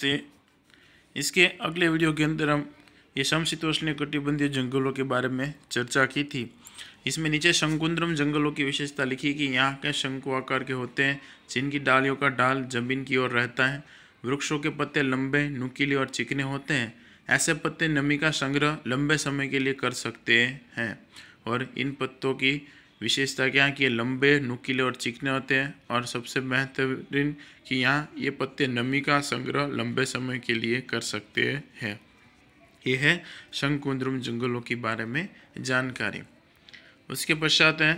से इसके अगले वीडियो के अंदर हम ये समशीतोष्ण कटिबंधीय जंगलों के बारे में चर्चा की थी इसमें नीचे शंकुंद्रम जंगलों की विशेषता लिखी कि यहाँ के शंकु आकार के होते हैं जिनकी डालियों का डाल जमीन की ओर रहता है वृक्षों के पत्ते लंबे नुकीले और चिकने होते हैं ऐसे पत्ते नमी का संग्रह लंबे समय के लिए कर सकते हैं और इन पत्तों की विशेषता क्या है कि ये लंबे नुकीले और चिकने होते हैं और सबसे बेहतरीन कि यहाँ ये पत्ते नमी का संग्रह लंबे समय के लिए कर सकते हैं ये है शंकुंद्रुम जंगलों के बारे में जानकारी उसके पश्चात है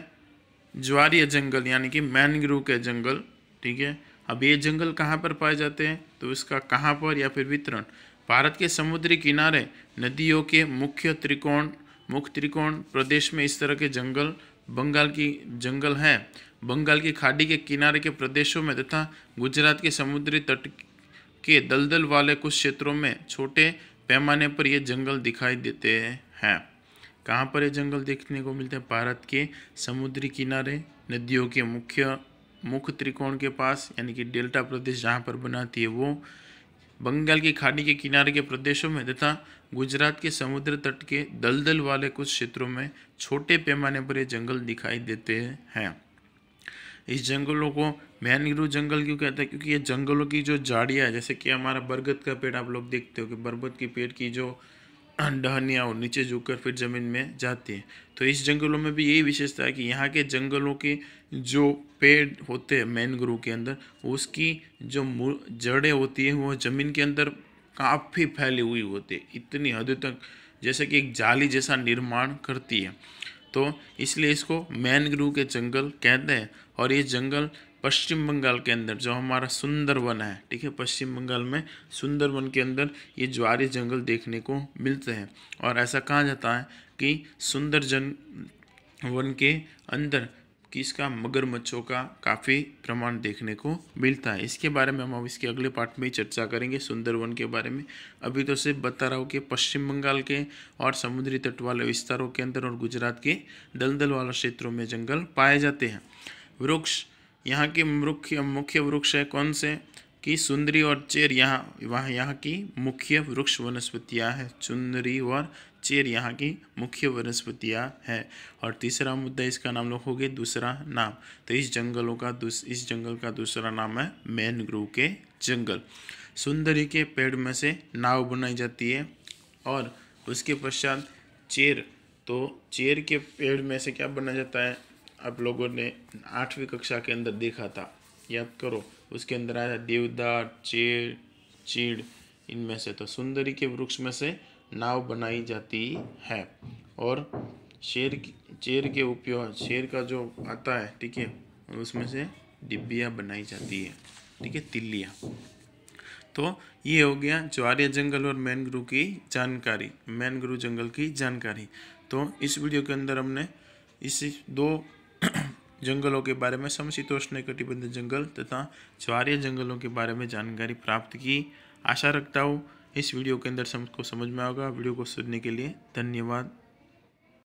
ज्वारीय जंगल यानी कि मैनग्रू के जंगल ठीक है अब ये जंगल कहाँ पर पाए जाते हैं तो इसका कहाँ पर या फिर वितरण भारत के समुद्री किनारे नदियों के मुख्य त्रिकोण मुख्य त्रिकोण प्रदेश में इस तरह के जंगल बंगाल की जंगल हैं बंगाल की खाड़ी के किनारे के प्रदेशों में तथा गुजरात के समुद्री तट के दलदल वाले कुछ क्षेत्रों में छोटे पैमाने पर ये जंगल दिखाई देते हैं कहाँ पर ये जंगल देखने को मिलते हैं भारत के समुद्री किनारे नदियों के मुख्य मुख्य त्रिकोण के पास यानी कि डेल्टा प्रदेश जहाँ पर बनाती है वो बंगाल की खाड़ी के किनारे के प्रदेशों में तथा गुजरात के समुद्र तट के दलदल वाले कुछ क्षेत्रों में छोटे पैमाने पर ये जंगल दिखाई देते हैं इस जंगलों को मैनग्रोव जंगल क्यों कहते हैं क्योंकि ये जंगलों की जो झाड़ियाँ जैसे कि हमारा बरगद का पेड़ आप लोग देखते हो कि बरगद के पेड़ की जो डहनियाँ नीचे झुककर फिर ज़मीन में जाती हैं तो इस जंगलों में भी यही विशेषता है कि यहाँ के जंगलों के जो पेड़ होते हैं मैनग्रोव के अंदर उसकी जो जड़ें होती हैं वो ज़मीन के अंदर काफ़ी फैली हुई होती है इतनी हद तक जैसे कि एक जाली जैसा निर्माण करती है तो इसलिए इसको मैनग्रू के जंगल कहते हैं और ये जंगल पश्चिम बंगाल के अंदर जो हमारा सुंदरवन है ठीक है पश्चिम बंगाल में सुंदरवन के अंदर ये ज्वारी जंगल देखने को मिलते हैं और ऐसा कहा जाता है कि सुंदर जन वन के अंदर किसका मगरमच्छों का काफ़ी प्रमाण देखने को मिलता है इसके बारे में हम अब इसके अगले पार्ट में चर्चा करेंगे सुंदरवन के बारे में अभी तो सिर्फ बता रहा हूँ कि पश्चिम बंगाल के और समुद्री तट वाले विस्तारों के अंदर और गुजरात के दलदल वाले क्षेत्रों में जंगल पाए जाते हैं वृक्ष यहाँ के मुख्य मुख्य वृक्ष है कौन से कि सुंदरी और चेर यहाँ वह यहाँ की मुख्य वृक्ष वनस्पतियाँ हैं चुंदरी और चेर यहाँ की मुख्य वनस्पतियाँ हैं और तीसरा मुद्दा इसका नाम लोगे दूसरा नाम तो इस जंगलों का इस जंगल का दूसरा नाम है मैनग्रोव के जंगल सुंदरी के पेड़ में से नाव बनाई जाती है और उसके पश्चात चेर तो चेर के पेड़ में से क्या बनाया जाता है आप लोगों ने आठवीं कक्षा के अंदर देखा था याद करो उसके अंदर आया देवदार चेड़ चीड़ इनमें से तो सुंदरी के वृक्ष में से नाव बनाई जाती है और शेर चेर के उपयोग शेर का जो आता है ठीक है उसमें से डिब्बियाँ बनाई जाती है ठीक है तिल्लियाँ तो ये हो गया ज्वारीय जंगल और मैनग्रू की जानकारी मैनग्रू जंगल की जानकारी तो इस वीडियो के अंदर हमने इस दो जंगलों के बारे में समशीतोष्ण कटिबंध जंगल तथा ज्वारीय जंगलों के बारे में जानकारी प्राप्त की आशा रखता हूँ इस वीडियो के अंदर सबको समझ में आएगा वीडियो को सुनने के लिए धन्यवाद